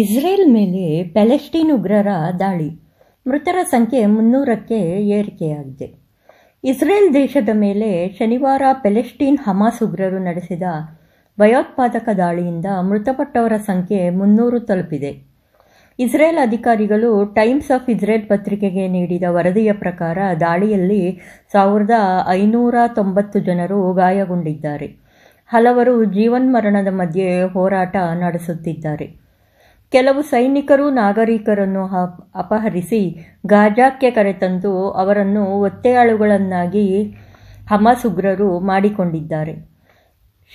Israel ಮೇಲೆ Palestine ಉಗ್ರರ ದಾಳಿ ಮೃತರ ಸಂಖ್ಯೆ ಮುನ್ನೂರಕ್ಕೆ ಏರಿಕೆಯಾಗಿದೆ ಇಸ್ರೇಲ್ ದೇಶದ ಮೇಲೆ ಶನಿವಾರ ಪ್ಯಾಲೆಸ್ಟೀನ್ ಹಮಾಸ್ ಉಗ್ರರು ನಡೆಸಿದ ಭಯೋತ್ಪಾದಕ ದಾಳಿಯಿಂದ ಮೃತಪಟ್ಟವರ ಸಂಖ್ಯೆ ಮುನ್ನೂರು ತಲುಪಿದೆ ಇಸ್ರೇಲ್ ಅಧಿಕಾರಿಗಳು ಟೈಮ್ಸ್ ಆಫ್ ಇಸ್ರೇಲ್ ಪತ್ರಿಕೆಗೆ ನೀಡಿದ ವರದಿಯ ಪ್ರಕಾರ ದಾಳಿಯಲ್ಲಿ ಸಾವಿರದ ಐನೂರ ತೊಂಬತ್ತು ಜನರು ಗಾಯಗೊಂಡಿದ್ದಾರೆ ಹಲವರು ಜೀವನ್ಮರಣದ ಮಧ್ಯೆ ಹೋರಾಟ ನಡೆಸುತ್ತಿದ್ದಾರೆ ಕೆಲವು ಸೈನಿಕರು ನಾಗರಿಕರನ್ನು ಅಪಹರಿಸಿ ಗಾಜಾಕ್ಕೆ ಕರೆತಂದು ಅವರನ್ನು ಒತ್ತೆಯಾಳುಗಳನ್ನಾಗಿ ಹಮಾಸ್ ಉಗ್ರರು ಮಾಡಿಕೊಂಡಿದ್ದಾರೆ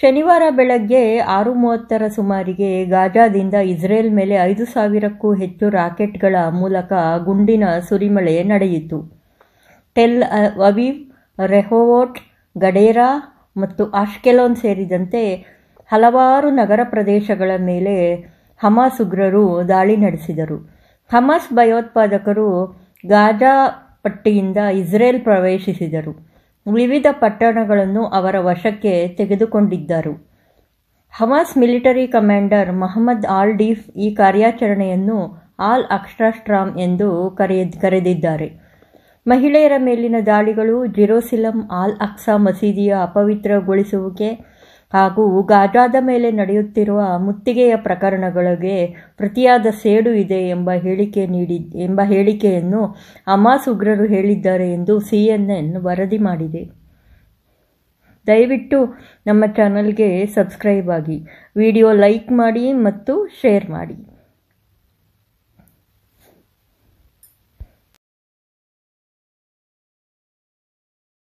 ಶನಿವಾರ ಬೆಳಗ್ಗೆ ಆರು ಮೂವತ್ತರ ಸುಮಾರಿಗೆ ಗಾಜಾದಿಂದ ಇಸ್ರೇಲ್ ಮೇಲೆ ಐದು ಸಾವಿರಕ್ಕೂ ಹೆಚ್ಚು ರಾಕೆಟ್ಗಳ ಮೂಲಕ ಗುಂಡಿನ ಸುರಿಮಳೆ ನಡೆಯಿತು ಟೆಲ್ ಅವೀವ್ ರೆಹೋವೋಟ್ ಗಡೇರಾ ಮತ್ತು ಆಶ್ಕೆಲೋನ್ ಸೇರಿದಂತೆ ಹಲವಾರು ನಗರ ಪ್ರದೇಶಗಳ ಮೇಲೆ ಹಮಾಸ್ ಉಗ್ರರು ದಾಳಿ ನಡೆಸಿದರು ಹಮಾಸ್ ಭಯೋತ್ಪಾದಕರು ಗಾಜಾ ಪಟ್ಟಿಯಿಂದ ಇಸ್ರೇಲ್ ಪ್ರವೇಶಿಸಿದರು ವಿವಿಧ ಪಟ್ಟಣಗಳನ್ನು ಅವರ ವಶಕ್ಕೆ ತೆಗೆದುಕೊಂಡಿದ್ದರು Hamas military commander Mohammed al Deif ಈ ಕಾರ್ಯಾಚರಣೆಯನ್ನು ಆಲ್ ಅಕ್ಷರಾಷ್ಟ್ರಾಮ್ ಎಂದು ಕರೆಯ ಕರೆದಿದ್ದಾರೆ ಮಹಿಳೆಯರ ಮೇಲಿನ ದಾಳಿಗಳು ಜಿರೋಸಿಲಂ ಆಲ್ ಅಕ್ಸಾ ಮಸೀದಿಯ ಅಪವಿತ್ರಗೊಳಿಸುವಿಕೆ ಹಾಗೂ ಗಾಜಾದ ಮೇಲೆ ನಡೆಯುತ್ತಿರುವ ಮುತ್ತಿಗೆಯ ಪ್ರಕರಣಗಳಿಗೆ ಪ್ರತಿಯಾದ ಸೇಡು ಇದೆ ಎಂಬ ಹೇಳಿಕೆ ನೀಡಿ ಎಂಬ ಹೇಳಿಕೆಯನ್ನು ಅಮಾಸ್ ಉಗ್ರರು ಹೇಳಿದ್ದಾರೆ ಎಂದು ಸಿ ಎನ್ ಎನ್ ವರದಿ ಮಾಡಿದೆ ದಯವಿಟ್ಟು ನಮ್ಮ ಚಾನಲ್ಗೆ ಸಬ್ಸ್ಕ್ರೈಬ್ ಆಗಿ ವಿಡಿಯೋ ಲೈಕ್ ಮಾಡಿ ಮತ್ತು ಶೇರ್ ಮಾಡಿ